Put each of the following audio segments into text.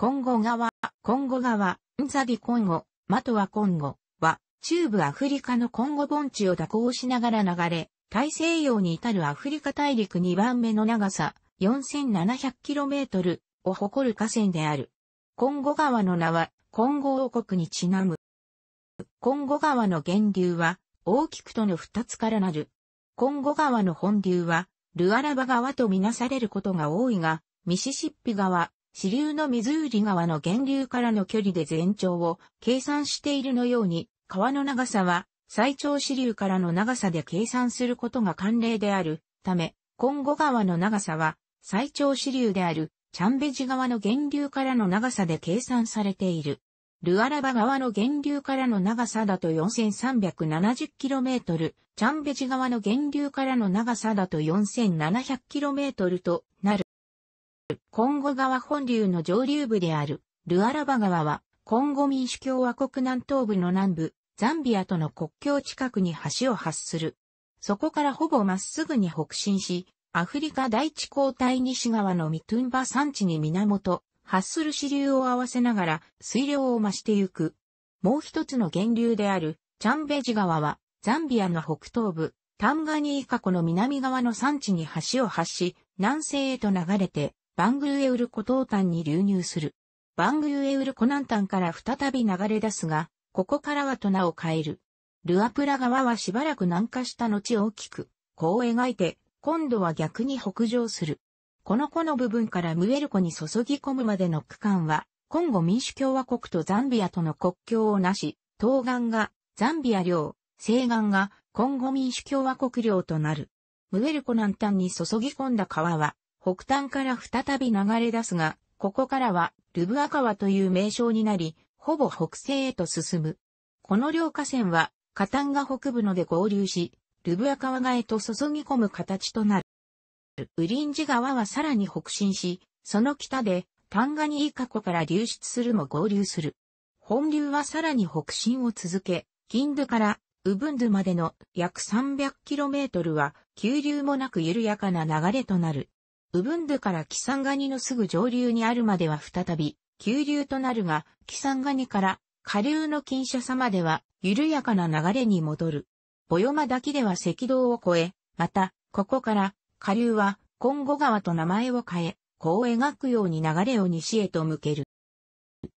コンゴ川、コンゴ川、ンザディコンゴ、マトワコンゴは、中部アフリカのコンゴ盆地を蛇行しながら流れ、大西洋に至るアフリカ大陸2番目の長さ、4700km を誇る河川である。コンゴ川の名は、コンゴ王国にちなむ。コンゴ川の源流は、大きくとの2つからなる。コンゴ川の本流は、ルアラバ川とみなされることが多いが、ミシシッピ川、支流の水売り川の源流からの距離で全長を計算しているのように、川の長さは最長支流からの長さで計算することが慣例であるため、今後川の長さは最長支流であるチャンベジ川の源流からの長さで計算されている。ルアラバ川の源流からの長さだと 4370km、チャンベジ川の源流からの長さだと 4700km となる。コンゴ川本流の上流部である、ルアラバ川は、コンゴ民主共和国南東部の南部、ザンビアとの国境近くに橋を発する。そこからほぼまっすぐに北進し、アフリカ第一交代西側のミトゥンバ山地に源、発する支流を合わせながら水量を増してゆく。もう一つの源流であるチャンベジ川はザンビアの北東部タンガニーカ湖の南側の山地に橋を発し南西へと流れてバングルエウルコ東端に流入する。バングルエウルコ南端から再び流れ出すが、ここからはと名を変える。ルアプラ川はしばらく南下した後大きく、こう描いて、今度は逆に北上する。この湖の部分からムエルコに注ぎ込むまでの区間は、コンゴ民主共和国とザンビアとの国境をなし、東岸がザンビア領、西岸がコンゴ民主共和国領となる。ムエルコ南端に注ぎ込んだ川は、北端から再び流れ出すが、ここからはルブア川という名称になり、ほぼ北西へと進む。この両河川は、カタンガ北部ので合流し、ルブア川側へと注ぎ込む形となる。ウリンジ川はさらに北進し、その北でタンガニーカ湖から流出するも合流する。本流はさらに北進を続け、キンドゥからウブンドゥまでの約 300km は急流もなく緩やかな流れとなる。ウブンドからキサンガニのすぐ上流にあるまでは再び、急流となるが、キサンガニから下流の金車様では、緩やかな流れに戻る。ボヨマ滝では赤道を越え、また、ここから、下流は、コンゴ川と名前を変え、こう描くように流れを西へと向ける。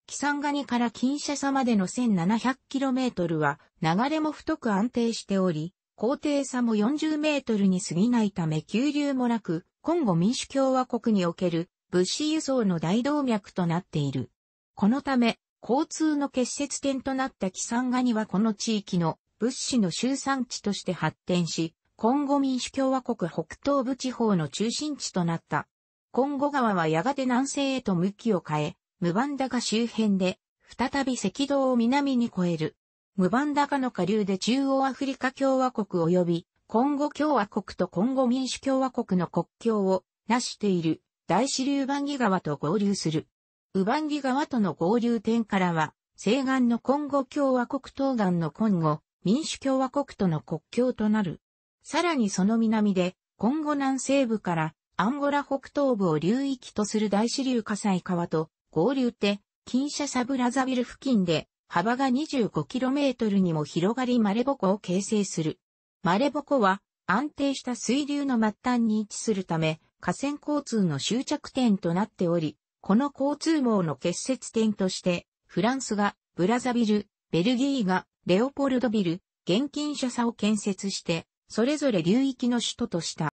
キサンガニから金車様での 1700km は、流れも太く安定しており、高低差も40メートルに過ぎないため急流もなく、今後民主共和国における物資輸送の大動脈となっている。このため、交通の結節点となったキサンガニはこの地域の物資の集産地として発展し、今後民主共和国北東部地方の中心地となった。今後川はやがて南西へと向きを変え、ムバンダが周辺で、再び赤道を南に越える。ムバンダカの下流で中央アフリカ共和国及び、コンゴ共和国とコンゴ民主共和国の国境を、なしている、大支流バンギ川と合流する。ウバンギ川との合流点からは、西岸のコンゴ共和国東岸のコンゴ、民主共和国との国境となる。さらにその南で、コンゴ南西部からアンゴラ北東部を流域とする大支流火災川と合流って、金社サブラザビル付近で幅が 25km にも広がりマレボコを形成する。マレボコは安定した水流の末端に位置するため、河川交通の終着点となっており、この交通網の結節点として、フランスがブラザビル、ベルギーがレオポルドビル、現金車差を建設して、それぞれ流域の首都とした。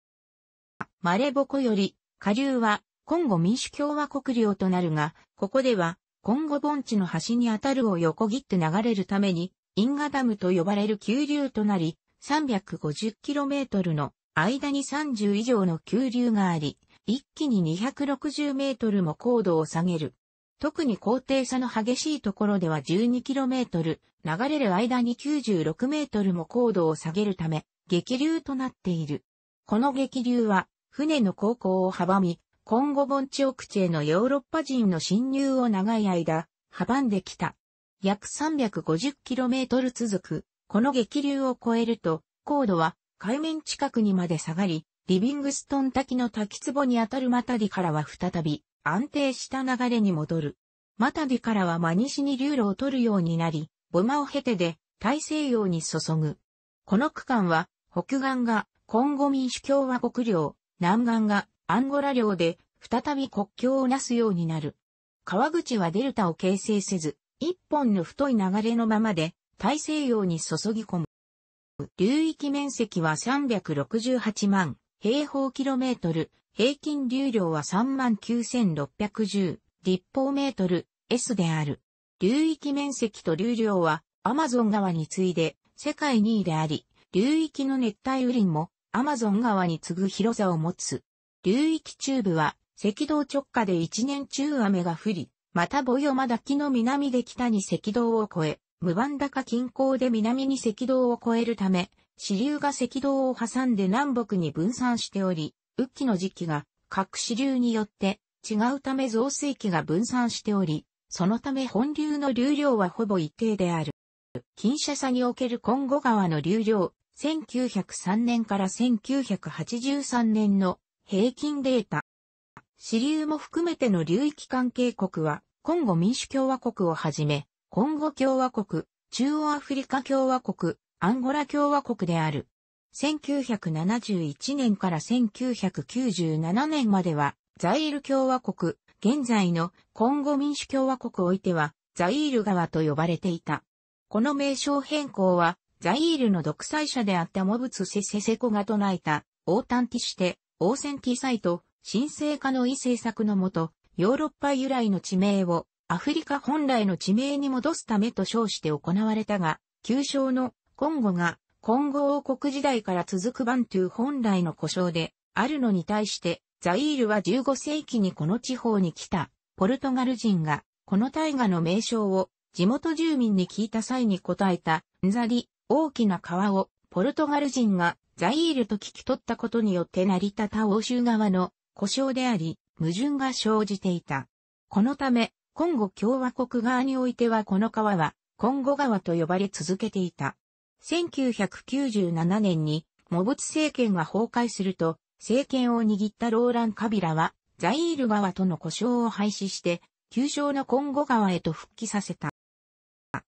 マレボコより、下流は、今後民主共和国領となるが、ここでは、今後盆地の端にあたるを横切って流れるために、インガダムと呼ばれる急流となり、350km の間に30以上の急流があり、一気に260メートルも高度を下げる。特に高低差の激しいところでは 12km、流れる間に96メートルも高度を下げるため、激流となっている。この激流は、船の航行を阻み、今後盆地奥地へのヨーロッパ人の侵入を長い間、阻んできた。約 350km 続く、この激流を越えると、高度は海面近くにまで下がり、リビングストン滝の滝壺にあたるマタディからは再び安定した流れに戻る。マタディからは真西に流路を取るようになり、ボマを経てで大西洋に注ぐ。この区間は北岸がコンゴ民主共和国領、南岸がアンゴラ領で再び国境をなすようになる。川口はデルタを形成せず、一本の太い流れのままで大西洋に注ぎ込む。流域面積は368万平方キロメートル、平均流量は39,610立方メートル S である。流域面積と流量はアマゾン川に次いで世界2位であり、流域の熱帯雨林もアマゾン川に次ぐ広さを持つ。流域中部は赤道直下で一年中雨が降り、また母よま木の南で北に赤道を越え、無番高近郊で南に赤道を越えるため、支流が赤道を挟んで南北に分散しており、雨季の時期が各支流によって違うため増水期が分散しており、そのため本流の流量はほぼ一定である。近車差における今後川の流量、1903年から1983年の平均データ。支流も含めての流域関係国は、コンゴ民主共和国をはじめ、コンゴ共和国、中央アフリカ共和国、アンゴラ共和国である。1971年から1997年までは、ザイール共和国、現在のコンゴ民主共和国おいては、ザイール川と呼ばれていた。この名称変更は、ザイールの独裁者であったモブツセセセコが唱えた、王端ティして、オーセンティサイト、神聖化の異政策のもと、ヨーロッパ由来の地名をアフリカ本来の地名に戻すためと称して行われたが、旧称のコンゴがコンゴ王国時代から続くバントゥー本来の故障であるのに対してザイールは15世紀にこの地方に来たポルトガル人がこの大河の名称を地元住民に聞いた際に答えたんざり大きな川をポルトガル人がザイールと聞き取ったことによって成り立った欧州側の故障であり、矛盾が生じていた。このため、コンゴ共和国側においてはこの川は、コンゴ川と呼ばれ続けていた。1997年に、モブツ政権が崩壊すると、政権を握ったローラン・カビラは、ザイール川との故障を廃止して、旧称のコンゴ川へと復帰させた。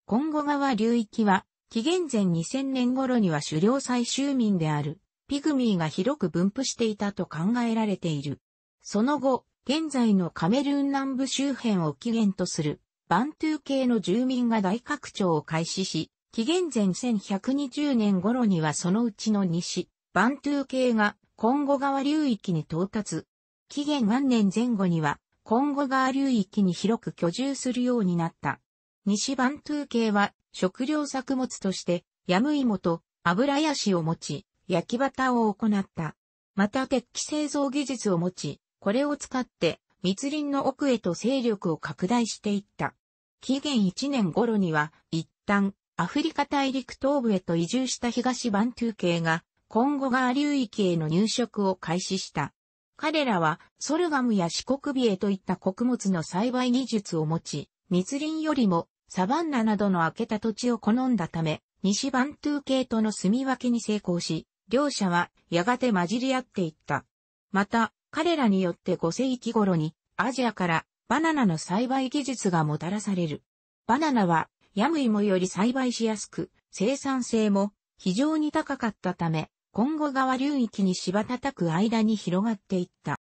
コンゴ川流域は、紀元前2000年頃には狩猟採集民である、ピグミーが広く分布していたと考えられている。その後、現在のカメルーン南部周辺を起源とする、バントゥー系の住民が大拡張を開始し、紀元前1120年頃にはそのうちの西、バントゥー系がコンゴ川流域に到達。紀元元年前後には、コンゴ川流域に広く居住するようになった。西番通系は食料作物としてヤムイモと油ヤシを持ち、焼きーを行った。また鉄器製造技術を持ち、これを使って密林の奥へと勢力を拡大していった。紀元1年頃には一旦アフリカ大陸東部へと移住した東バントゥー系が、今後が流域への入植を開始した。彼らはソルガムや四国ビへといった穀物の栽培技術を持ち、密林よりもサバンナなどの開けた土地を好んだため、西バントゥー系との住み分けに成功し、両者はやがて混じり合っていった。また、彼らによって5世紀頃にアジアからバナナの栽培技術がもたらされる。バナナはヤムイモより栽培しやすく、生産性も非常に高かったため、今後川流域に芝叩く間に広がっていった。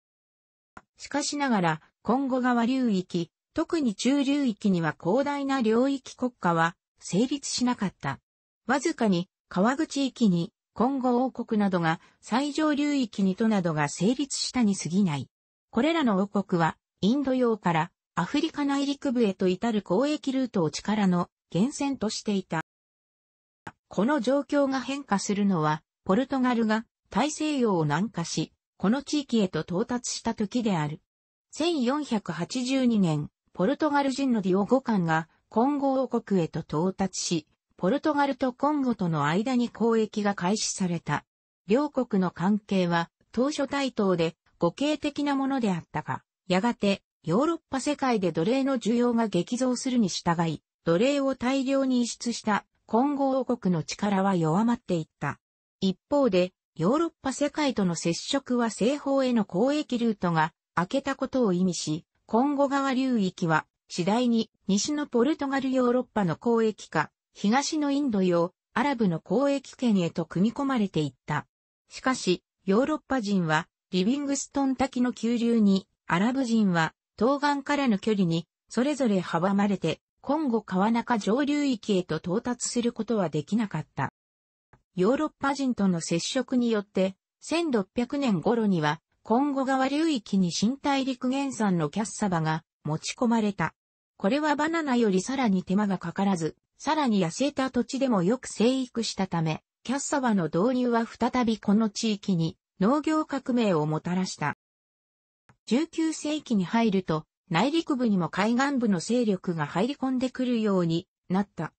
しかしながら、今後川流域、特に中流域には広大な領域国家は成立しなかった。わずかに川口域に今後王国などが最上流域にとなどが成立したに過ぎない。これらの王国はインド洋からアフリカ内陸部へと至る交易ルートを力の源泉としていた。この状況が変化するのは、ポルトガルが大西洋を南下し、この地域へと到達した時である。1482年、ポルトガル人のディオゴ艦がコンゴ王国へと到達し、ポルトガルとコンゴとの間に交易が開始された。両国の関係は当初対等で互恵的なものであったが、やがてヨーロッパ世界で奴隷の需要が激増するに従い、奴隷を大量に輸出したコンゴ王国の力は弱まっていった。一方で、ヨーロッパ世界との接触は西方への交易ルートが開けたことを意味し、コンゴ川流域は、次第に西のポルトガルヨーロッパの交易化、東のインド洋、アラブの交易圏へと組み込まれていった。しかし、ヨーロッパ人は、リビングストン滝の急流に、アラブ人は、東岸からの距離に、それぞれ阻まれて、コンゴ川中上流域へと到達することはできなかった。ヨーロッパ人との接触によって、1600年頃には、今後川流域に新大陸原産のキャッサバが持ち込まれた。これはバナナよりさらに手間がかからず、さらに痩せた土地でもよく生育したため、キャッサバの導入は再びこの地域に農業革命をもたらした。19世紀に入ると、内陸部にも海岸部の勢力が入り込んでくるようになった。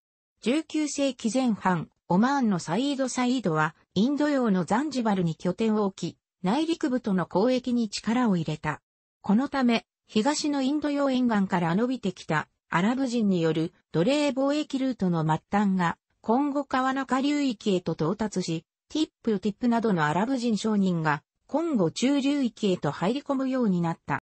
19世紀前半、オマーンのサイード・サイードは、インド洋のザンジバルに拠点を置き、内陸部との交易に力を入れた。このため、東のインド洋沿岸から伸びてきたアラブ人による奴隷貿易ルートの末端が、今後川中流域へと到達し、ティップティップなどのアラブ人商人が、今後中流域へと入り込むようになった。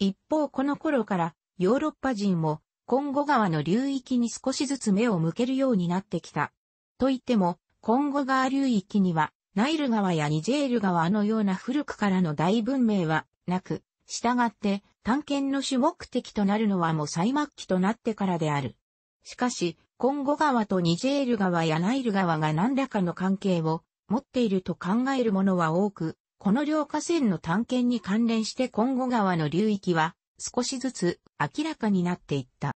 一方この頃からヨーロッパ人も今後川の流域に少しずつ目を向けるようになってきた。といっても、今後川流域にはナイル川やニジェール川のような古くからの大文明はなく、従って探検の主目的となるのはもう最末期となってからである。しかし、コンゴ川とニジェール川やナイル川が何らかの関係を持っていると考えるものは多く、この両河川の探検に関連してコンゴ川の流域は少しずつ明らかになっていった。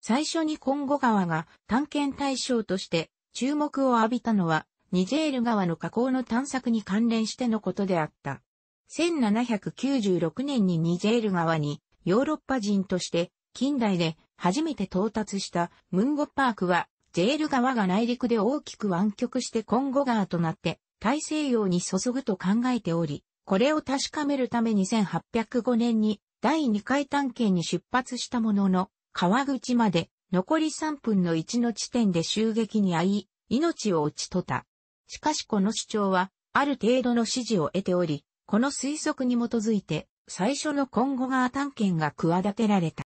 最初にコンゴ川が探検対象として注目を浴びたのはニジェール川の河口の探索に関連してのことであった。1796年にニジェール川にヨーロッパ人として近代で初めて到達したムンゴパークはジェール川が内陸で大きく湾曲してコンゴ川となって大西洋に注ぐと考えており、これを確かめるために1805年に第2回探検に出発したものの、川口まで残り3分の1の地点で襲撃に遭い、命を落ちとった。しかしこの主張は、ある程度の支持を得ており、この推測に基づいて、最初のコンゴ川探検が企てられた。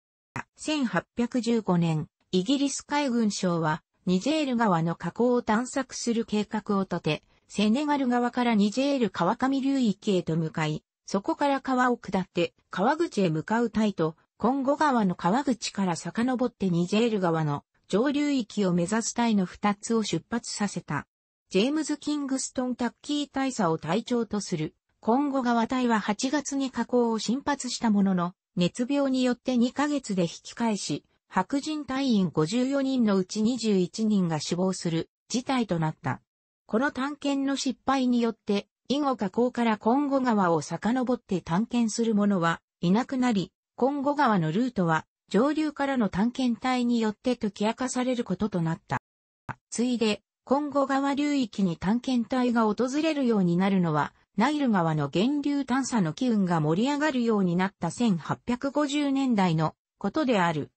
1815年、イギリス海軍省は、ニジェール川の河口を探索する計画を立て、セネガル側からニジェール川上流域へと向かい、そこから川を下って、川口へ向かう隊と、コンゴ川の川口から遡ってニジェール川の上流域を目指す隊の二つを出発させた。ジェームズ・キングストン・タッキー大佐を隊長とする。今後川隊は8月に加工を進発したものの、熱病によって2ヶ月で引き返し、白人隊員54人のうち21人が死亡する事態となった。この探検の失敗によって、以後河口からコンゴ川を遡って探検する者はいなくなり、コンゴ川のルートは上流からの探検隊によって解き明かされることとなった。ついで、コンゴ川流域に探検隊が訪れるようになるのは、ナイル川の源流探査の機運が盛り上がるようになった1850年代のことである。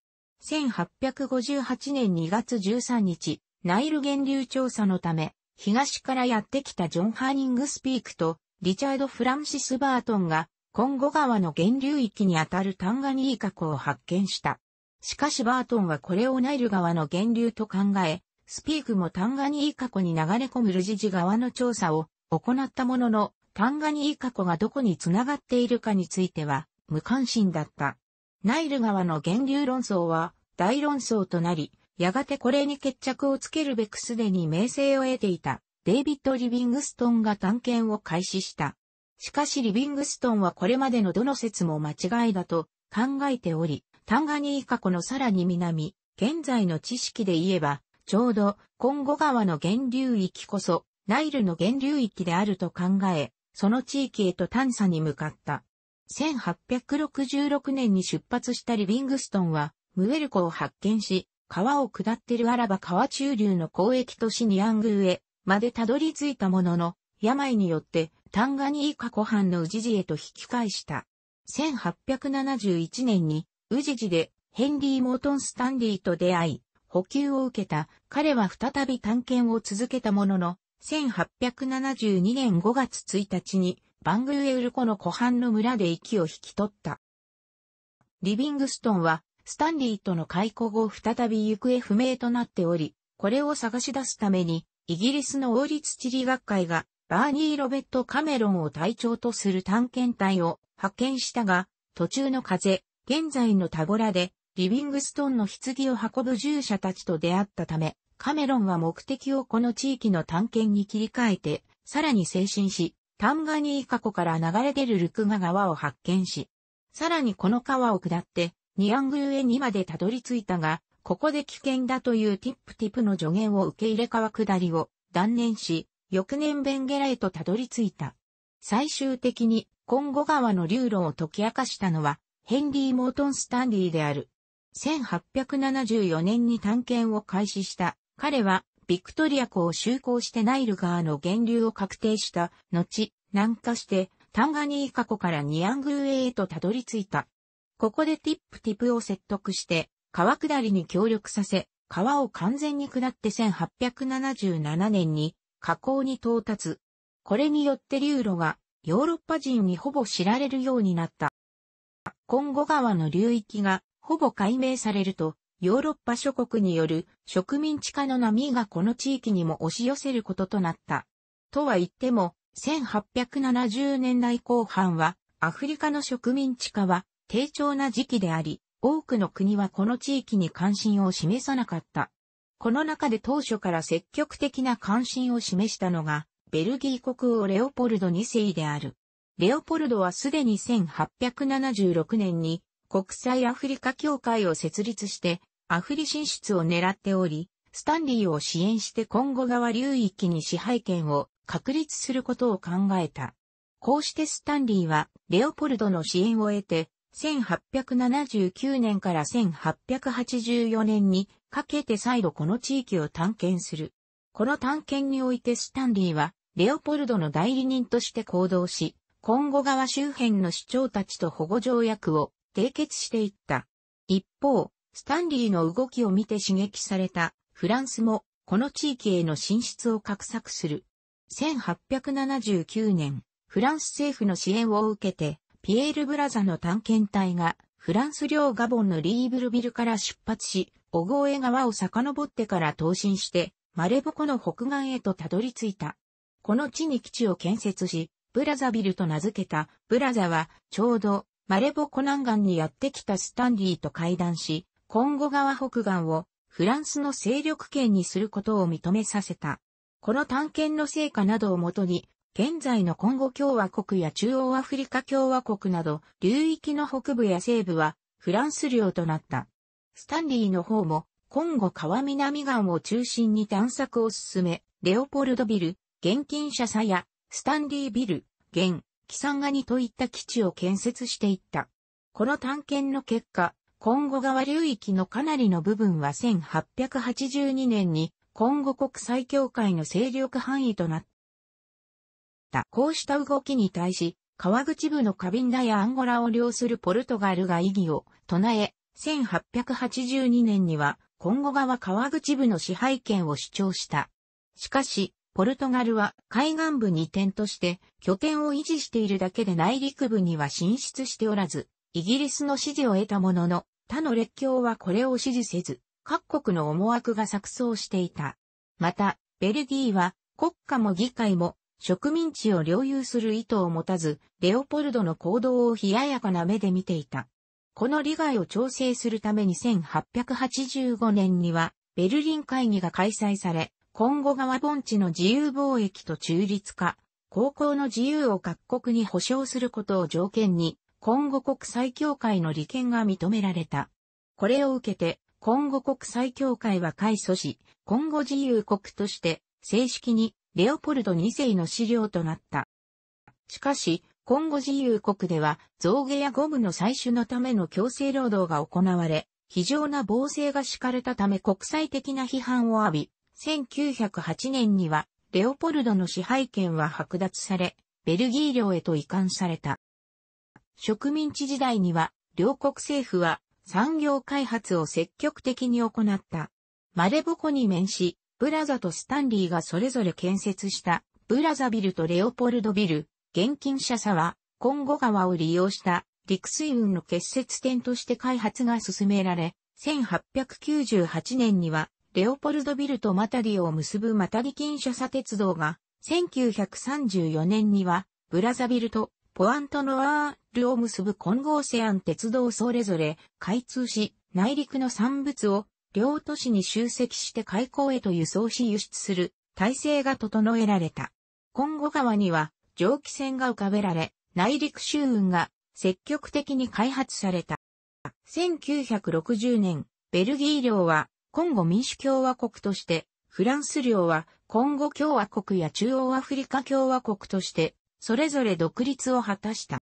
1858年2月13日、ナイル源流調査のため、東からやってきたジョン・ハーニングスピークとリチャード・フランシス・バートンが、コンゴ川の源流域にあたるタンガニーカ湖を発見した。しかしバートンはこれをナイル川の源流と考え、スピークもタンガニーカ湖に流れ込むルジジ川の調査を行ったものの、タンガニーカ湖がどこに繋がっているかについては無関心だった。ナイル川の源流論争は大論争となり、やがてこれに決着をつけるべくすでに名声を得ていたデイビッド・リビングストンが探検を開始した。しかしリビングストンはこれまでのどの説も間違いだと考えており、タンガニーカ湖のさらに南、現在の知識で言えばちょうど、コンゴ川の源流域こそ、ナイルの源流域であると考え、その地域へと探査に向かった。1866年に出発したリビングストンは、ムエル湖を発見し、川を下ってるあらば川中流の交易都市ニアングへまでたどり着いたものの、病によってタンガニーカ湖畔のウジジへと引き返した。1871年にウジジでヘンリー・モートン・スタンリーと出会い、補給を受けた、彼は再び探検を続けたものの、1872年5月1日に、バングルエウル湖の湖畔の村で息を引き取った。リビングストンは、スタンリーとの解雇後再び行方不明となっており、これを探し出すために、イギリスの王立地理学会が、バーニー・ロベット・カメロンを隊長とする探検隊を派遣したが、途中の風、現在のタゴラで、リビングストンの棺を運ぶ従者たちと出会ったため、カメロンは目的をこの地域の探検に切り替えて、さらに精神し、タンガニーカ湖から流れ出るルクガ川を発見し、さらにこの川を下って、ニアングルへにまでたどり着いたが、ここで危険だというティップティップの助言を受け入れ川下りを断念し、翌年ベンゲラへとたどり着いた。最終的に、コンゴ川の流路を解き明かしたのは、ヘンリー・モートン・スタンリーである。1874年に探検を開始した。彼は、ビクトリア湖を就航してナイル川の源流を確定した、後、南下して、タンガニーカ湖からニアングルエへとたどり着いた。ここでティップティプを説得して、川下りに協力させ、川を完全に下って1877年に河口に到達。これによって流路がヨーロッパ人にほぼ知られるようになった。今後川の流域がほぼ解明されると、ヨーロッパ諸国による植民地化の波がこの地域にも押し寄せることとなった。とは言っても、1870年代後半は、アフリカの植民地化は低調な時期であり、多くの国はこの地域に関心を示さなかった。この中で当初から積極的な関心を示したのが、ベルギー国王レオポルド2世である。レオポルドはすでに1876年に国際アフリカ協会を設立して、アフリ進出を狙っており、スタンリーを支援して今後側流域に支配権を確立することを考えた。こうしてスタンリーは、レオポルドの支援を得て、1879年から1884年にかけて再度この地域を探検する。この探検においてスタンリーは、レオポルドの代理人として行動し、今後側周辺の市長たちと保護条約を締結していった。一方、スタンリーの動きを見て刺激されたフランスもこの地域への進出を画策する。1879年、フランス政府の支援を受けて、ピエール・ブラザの探検隊がフランス領ガボンのリーブルビルから出発し、オゴエ川を遡ってから東進して、マレボコの北岸へとたどり着いた。この地に基地を建設し、ブラザビルと名付けた、ブラザは、ちょうど、マレボ湖南岸にやってきたスタンリーと会談し、コンゴ川北岸をフランスの勢力圏にすることを認めさせた。この探検の成果などをもとに、現在のコンゴ共和国や中央アフリカ共和国など、流域の北部や西部はフランス領となった。スタンリーの方も、コンゴ川南岸を中心に探索を進め、レオポルドビル、現金社さや、スタンリービル、現、キサンガニといった基地を建設していった。この探検の結果、コンゴ川流域のかなりの部分は1882年にコンゴ国際協会の勢力範囲となった。こうした動きに対し、川口部のカビンダやアンゴラを領するポルトガルが異議を唱え、1882年には、コンゴ川川口部の支配権を主張した。しかし、ポルトガルは海岸部に点として拠点を維持しているだけで内陸部には進出しておらず、イギリスの支持を得たものの、他の列強はこれを支持せず、各国の思惑が錯綜していた。また、ベルギーは国家も議会も植民地を領有する意図を持たず、レオポルドの行動を冷ややかな目で見ていた。この利害を調整するために1885年にはベルリン会議が開催され、今後川盆地の自由貿易と中立化、航行の自由を各国に保障することを条件に、今後国際協会の利権が認められた。これを受けて、今後国際協会は改組し、今後自由国として正式にレオポルド2世の資料となった。しかし、今後自由国では造毛やゴムの採取のための強制労働が行われ、非常な防制が敷かれたため国際的な批判を浴び、1908年には、レオポルドの支配権は剥奪され、ベルギー領へと移管された。植民地時代には、両国政府は産業開発を積極的に行った。マレボコに面し、ブラザとスタンリーがそれぞれ建設したブラザビルとレオポルドビル、現金車差は、コンゴ川を利用した陸水運の結節点として開発が進められ、1898年にはレオポルドビルとマタリを結ぶマタリキンシャ鉄道が、1934年には、ブラザビルとポアントノワールを結ぶ混合セアン鉄道それぞれ開通し、内陸の産物を両都市に集積して海港へと輸送し輸出する体制が整えられた。今後川には蒸気船が浮かべられ、内陸周運が積極的に開発された。1960年、ベルギー領はコンゴ民主共和国として、フランス領はコンゴ共和国や中央アフリカ共和国として、それぞれ独立を果たした。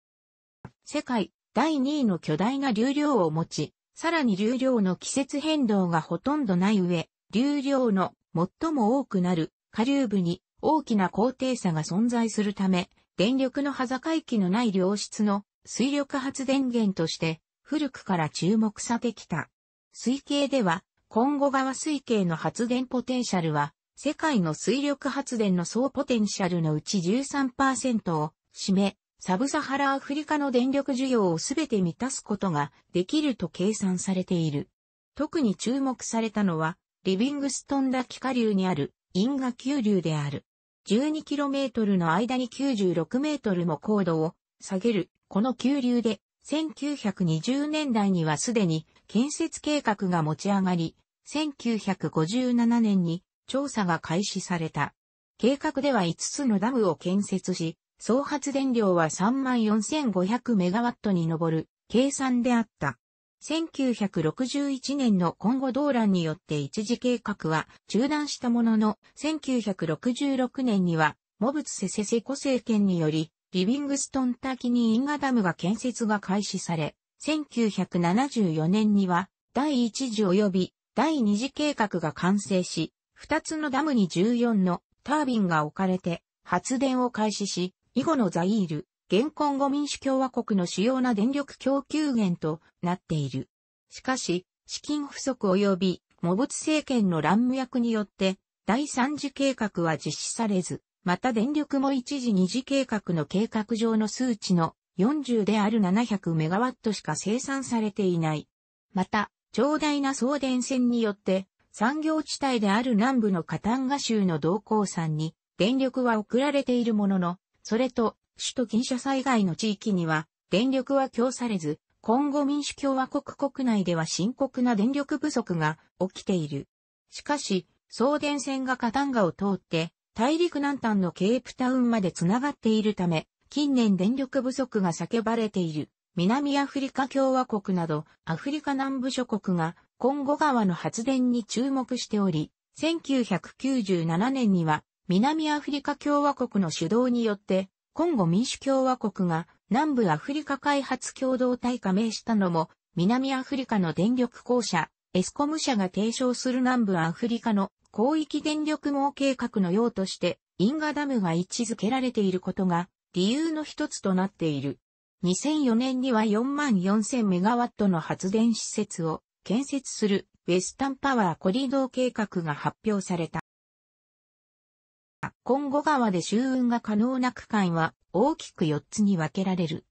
世界第2位の巨大な流量を持ち、さらに流量の季節変動がほとんどない上、流量の最も多くなる下流部に大きな高低差が存在するため、電力の端境期のない良質の水力発電源として古くから注目されてきた。推計では今後川水系の発電ポテンシャルは、世界の水力発電の総ポテンシャルのうち13%を占め、サブサハラアフリカの電力需要をすべて満たすことができると計算されている。特に注目されたのは、リビングストンダキ下流にある因果急流である。12km の間に 96m も高度を下げる、この急流で1920年代にはすでに建設計画が持ち上がり、1957年に調査が開始された。計画では5つのダムを建設し、総発電量は34,500メガワットに上る計算であった。1961年の今後動乱によって一時計画は中断したものの、1966年には、モブツセセセコ政権により、リビングストンタキニインガダムが建設が開始され、1974年には、第1次及び第二次計画が完成し、二つのダムに14のタービンが置かれて発電を開始し、以後のザイール、現今後民主共和国の主要な電力供給源となっている。しかし、資金不足及び、モブツ政権の乱無役によって、第三次計画は実施されず、また電力も一時二次計画の計画上の数値の40である700メガワットしか生産されていない。また、長大な送電線によって、産業地帯である南部のカタンガ州の同鉱山に、電力は送られているものの、それと、首都近社災害の地域には、電力は供されず、今後民主共和国国内では深刻な電力不足が起きている。しかし、送電線がカタンガを通って、大陸南端のケープタウンまでつながっているため、近年電力不足が叫ばれている。南アフリカ共和国などアフリカ南部諸国がコンゴ川の発電に注目しており、1997年には南アフリカ共和国の主導によってコンゴ民主共和国が南部アフリカ開発共同体加盟したのも南アフリカの電力公社エスコム社が提唱する南部アフリカの広域電力網計画のようとして、インガダムが位置づけられていることが理由の一つとなっている。2004年には4万4000メガワットの発電施設を建設するウェスタンパワーコリドー計画が発表された。今後川で周運が可能な区間は大きく4つに分けられる。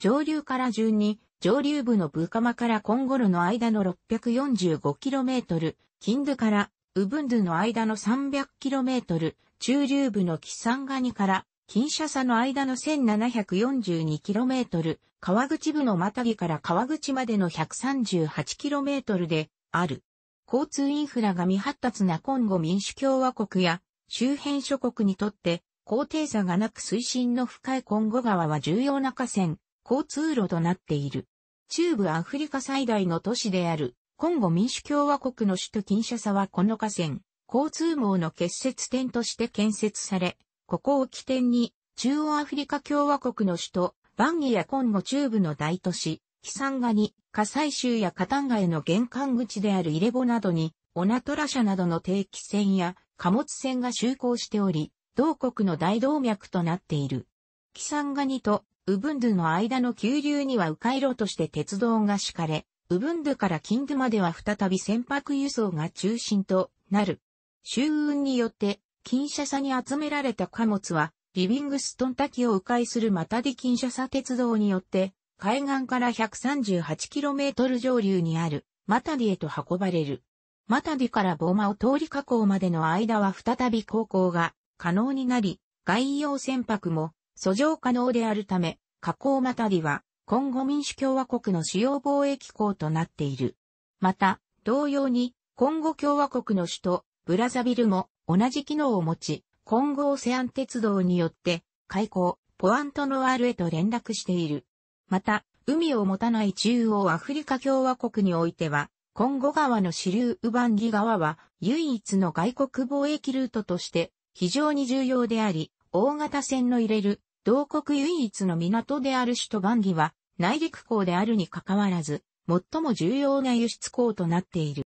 上流から順に上流部のブカマからコンゴルの間の 645km、キンドゥからウブンドゥの間の 300km、中流部のキサンガニから金車シャサの間の 1742km、川口部のまたぎから川口までの 138km である。交通インフラが未発達なコンゴ民主共和国や周辺諸国にとって高低差がなく水深の深いコンゴ川は重要な河川、交通路となっている。中部アフリカ最大の都市である、コンゴ民主共和国の首都金車シャサはこの河川、交通網の結節点として建設され、ここを起点に、中央アフリカ共和国の首都、バンギやコンゴ中部の大都市、キサンガに、カサイ州やカタンガへの玄関口であるイレボなどに、オナトラ社などの定期船や貨物船が就航しており、同国の大動脈となっている。キサンガニとウブンドゥの間の急流には迂回路として鉄道が敷かれ、ウブンドゥからキンドゥまでは再び船舶輸送が中心となる。周運によって近車差に集められた貨物は、リビングストン滝を迂回するマタディ近車差鉄道によって、海岸から 138km 上流にあるマタディへと運ばれる。マタディからボーマを通り河口までの間は再び航行が可能になり、外洋船舶も遡上可能であるため、河口マタディは今後民主共和国の主要貿易港となっている。また、同様に、今後共和国の首都、ブラザビルも同じ機能を持ち、混合オセアン鉄道によって、開港、ポアントノワールへと連絡している。また、海を持たない中央アフリカ共和国においては、コンゴ川の支流ウバンギ川は唯一の外国貿易ルートとして非常に重要であり、大型船の入れる同国唯一の港である首都バンギは内陸港であるにかかわらず、最も重要な輸出港となっている。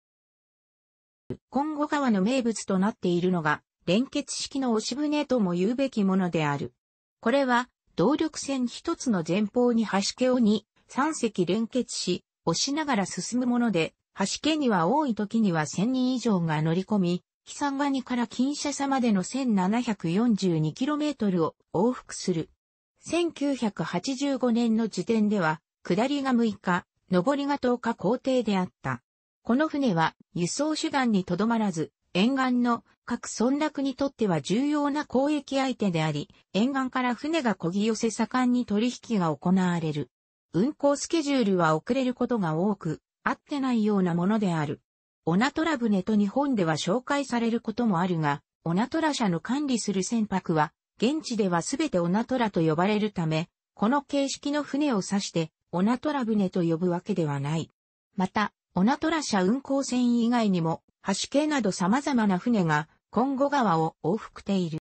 今後川の名物となっているのが、連結式の押し船とも言うべきものである。これは、動力船一つの前方に端家を2、3隻連結し、押しながら進むもので、端家には多い時には1000人以上が乗り込み、悲惨ガニから金車差までの 1742km を往復する。1985年の時点では、下りが6日、上りが10日工程であった。この船は輸送手段にとどまらず、沿岸の各村落にとっては重要な交易相手であり、沿岸から船がこぎ寄せ盛んに取引が行われる。運航スケジュールは遅れることが多く、合ってないようなものである。オナトラ船と日本では紹介されることもあるが、オナトラ社の管理する船舶は、現地ではすべてオナトラと呼ばれるため、この形式の船を指して、オナトラ船と呼ぶわけではない。また、オナトラ社運航船以外にも、橋系など様々な船が、コンゴ川を往復ている。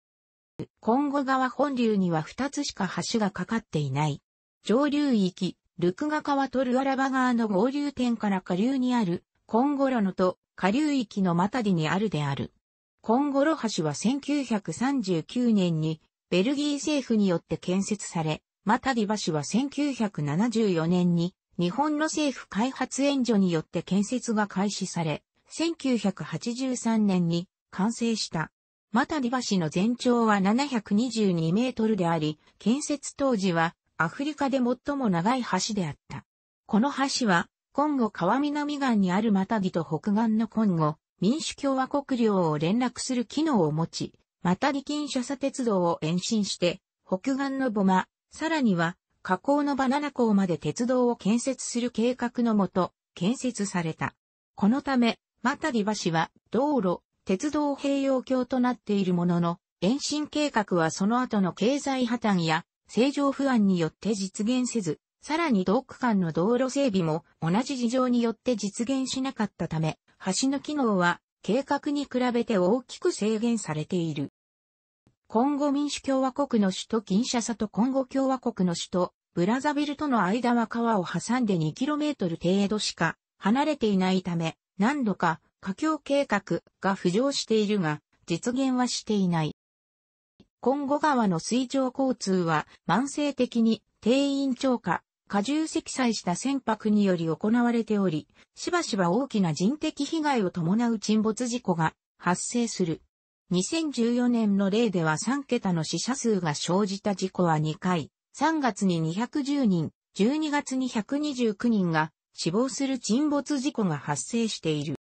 コンゴ川本流には2つしか橋がかかっていない。上流域、ルクガ川とルアラバ川の合流点から下流にある、コンゴロノと下流域のマタディにあるである。コンゴロ橋は1939年に、ベルギー政府によって建設され、マタディ橋は1974年に日本の政府開発援助によって建設が開始され、1983年に完成した。マタリ橋の全長は722メートルであり、建設当時はアフリカで最も長い橋であった。この橋は、コンゴ川南岸にあるマタディと北岸のコンゴ、民主共和国領を連絡する機能を持ち、マタディ近車砂鉄道を延伸して、北岸のボマ、さらには河口のバナナ港まで鉄道を建設する計画のもと、建設された。このため、マタリ橋は道路、鉄道併用橋となっているものの、延伸計画はその後の経済破綻や正常不安によって実現せず、さらに同区間の道路整備も同じ事情によって実現しなかったため、橋の機能は計画に比べて大きく制限されている。コンゴ民主共和国の首都キンシャサとコンゴ共和国の首都ブラザビルとの間は川を挟んで 2km 程度しか離れていないため、何度か華僑計画が浮上しているが、実現はしていない。今後川の水上交通は慢性的に定員超過、過重積載した船舶により行われており、しばしば大きな人的被害を伴う沈没事故が発生する。2014年の例では3桁の死者数が生じた事故は2回、3月に210人、12月に129人が死亡する沈没事故が発生している。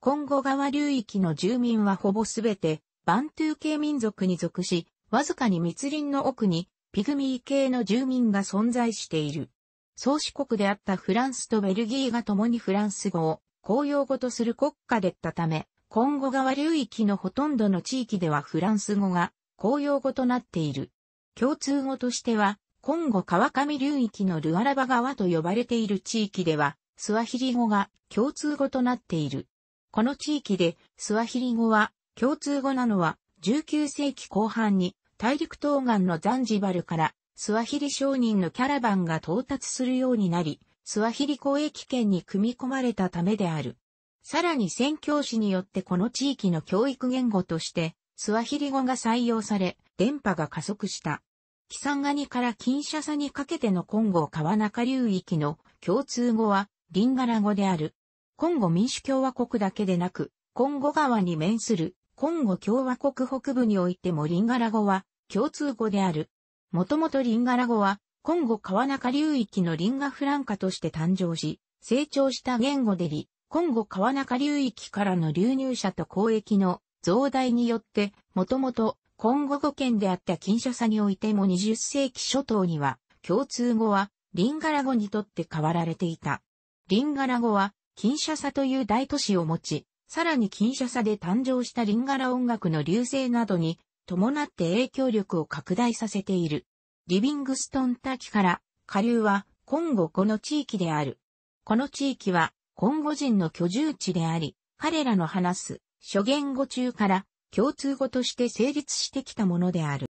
今後川流域の住民はほぼすべてバントゥー系民族に属し、わずかに密林の奥にピグミー系の住民が存在している。創始国であったフランスとベルギーが共にフランス語を公用語とする国家でったため、コンゴ川流域のほとんどの地域ではフランス語が公用語となっている。共通語としては、コンゴ川上流域のルアラバ川と呼ばれている地域では、スワヒリ語が共通語となっている。この地域でスワヒリ語は共通語なのは19世紀後半に大陸東岸のザンジバルからスワヒリ商人のキャラバンが到達するようになり、スワヒリ交易圏に組み込まれたためである。さらに宣教師によってこの地域の教育言語として、スワヒリ語が採用され、電波が加速した。キサンガニからキンシャサにかけてのコンゴ川中流域の共通語はリンガラ語である。コンゴ民主共和国だけでなく、コンゴ川に面するコンゴ共和国北部においてもリンガラ語は共通語である。もともとリンガラ語は、コンゴ川中流域のリンガフランカとして誕生し、成長した言語でり、今後川中流域からの流入者と交易の増大によって、もともと、今後5県であった金所差においても20世紀初頭には、共通語は、リンガラ語にとって変わられていた。リンガラ語は、金車差という大都市を持ち、さらに金車差で誕生したリンガラ音楽の流星などに、伴って影響力を拡大させている。リビングストン滝から、下流は、今後この地域である。この地域は、コンゴ人の居住地であり、彼らの話す諸言語中から共通語として成立してきたものである。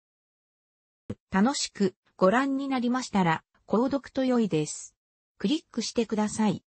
楽しくご覧になりましたら、購読と良いです。クリックしてください。